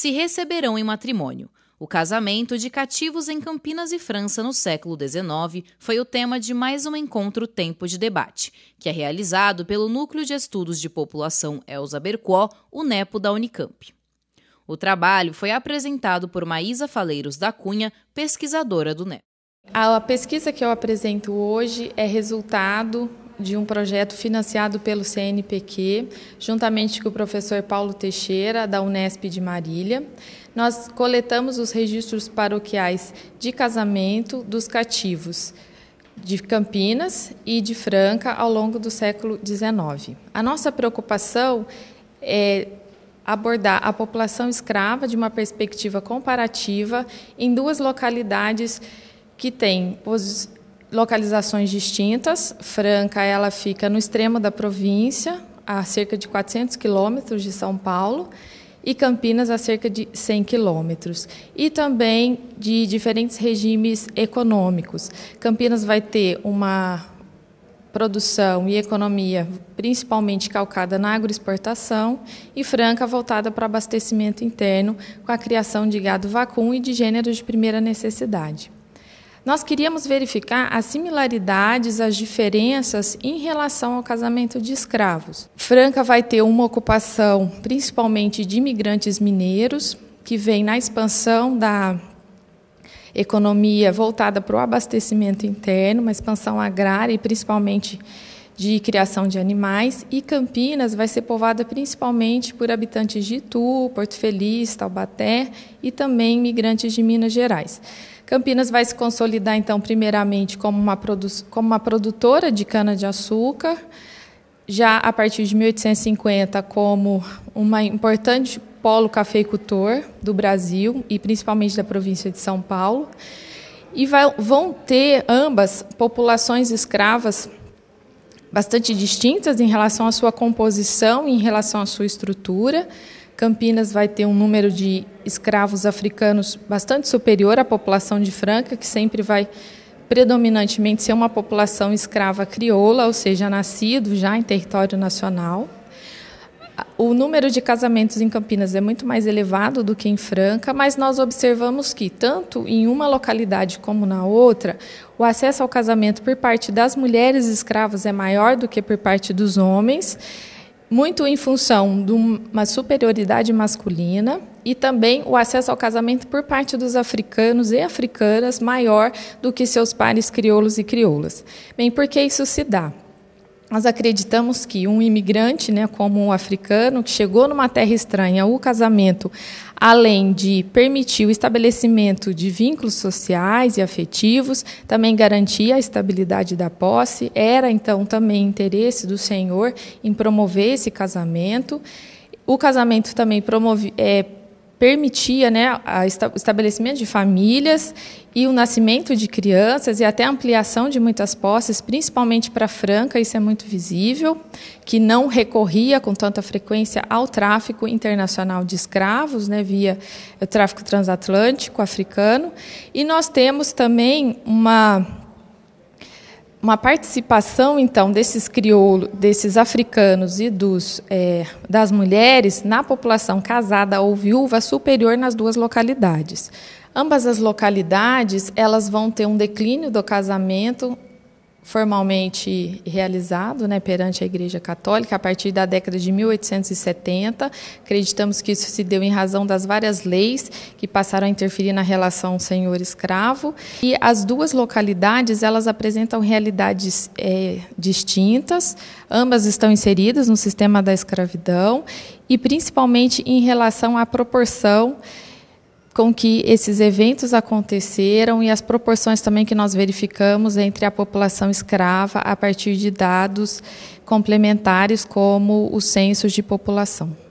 se receberão em matrimônio. O casamento de cativos em Campinas e França no século XIX foi o tema de mais um encontro Tempo de Debate, que é realizado pelo Núcleo de Estudos de População Elza Bercó, o NEPO da Unicamp. O trabalho foi apresentado por Maísa Faleiros da Cunha, pesquisadora do NEPO. A pesquisa que eu apresento hoje é resultado de um projeto financiado pelo CNPq, juntamente com o professor Paulo Teixeira, da Unesp de Marília. Nós coletamos os registros paroquiais de casamento dos cativos de Campinas e de Franca ao longo do século XIX. A nossa preocupação é abordar a população escrava de uma perspectiva comparativa em duas localidades que têm localizações distintas. Franca, ela fica no extremo da província, a cerca de 400 quilômetros de São Paulo, e Campinas a cerca de 100 quilômetros. E também de diferentes regimes econômicos. Campinas vai ter uma produção e economia principalmente calcada na agroexportação e Franca voltada para abastecimento interno com a criação de gado vacum e de gêneros de primeira necessidade. Nós queríamos verificar as similaridades, as diferenças em relação ao casamento de escravos. Franca vai ter uma ocupação principalmente de imigrantes mineiros, que vem na expansão da economia voltada para o abastecimento interno, uma expansão agrária e principalmente de criação de animais e Campinas vai ser povoada principalmente por habitantes de Itu, Porto Feliz, Taubaté e também migrantes de Minas Gerais. Campinas vai se consolidar, então, primeiramente como uma, como uma produtora de cana-de-açúcar, já a partir de 1850 como uma importante polo cafeicultor do Brasil e principalmente da província de São Paulo. E vai, vão ter ambas populações escravas bastante distintas em relação à sua composição, em relação à sua estrutura. Campinas vai ter um número de escravos africanos bastante superior à população de Franca, que sempre vai predominantemente ser uma população escrava crioula, ou seja, nascido já em território nacional. O número de casamentos em Campinas é muito mais elevado do que em Franca, mas nós observamos que, tanto em uma localidade como na outra, o acesso ao casamento por parte das mulheres escravas é maior do que por parte dos homens, muito em função de uma superioridade masculina e também o acesso ao casamento por parte dos africanos e africanas maior do que seus pares crioulos e crioulas. Bem, por que isso se dá? Nós acreditamos que um imigrante, né, como um africano, que chegou numa terra estranha, o casamento, além de permitir o estabelecimento de vínculos sociais e afetivos, também garantia a estabilidade da posse, era então também interesse do Senhor em promover esse casamento. O casamento também promove, é, permitia né, o estabelecimento de famílias e o nascimento de crianças e até a ampliação de muitas posses, principalmente para Franca, isso é muito visível, que não recorria com tanta frequência ao tráfico internacional de escravos, né, via o eh, tráfico transatlântico africano. E nós temos também uma uma participação então desses crioulos, desses africanos e dos é, das mulheres na população casada ou viúva superior nas duas localidades. Ambas as localidades elas vão ter um declínio do casamento formalmente realizado né, perante a Igreja Católica a partir da década de 1870. Acreditamos que isso se deu em razão das várias leis que passaram a interferir na relação senhor-escravo. E as duas localidades elas apresentam realidades é, distintas, ambas estão inseridas no sistema da escravidão e principalmente em relação à proporção com que esses eventos aconteceram e as proporções também que nós verificamos entre a população escrava a partir de dados complementares como os censos de população.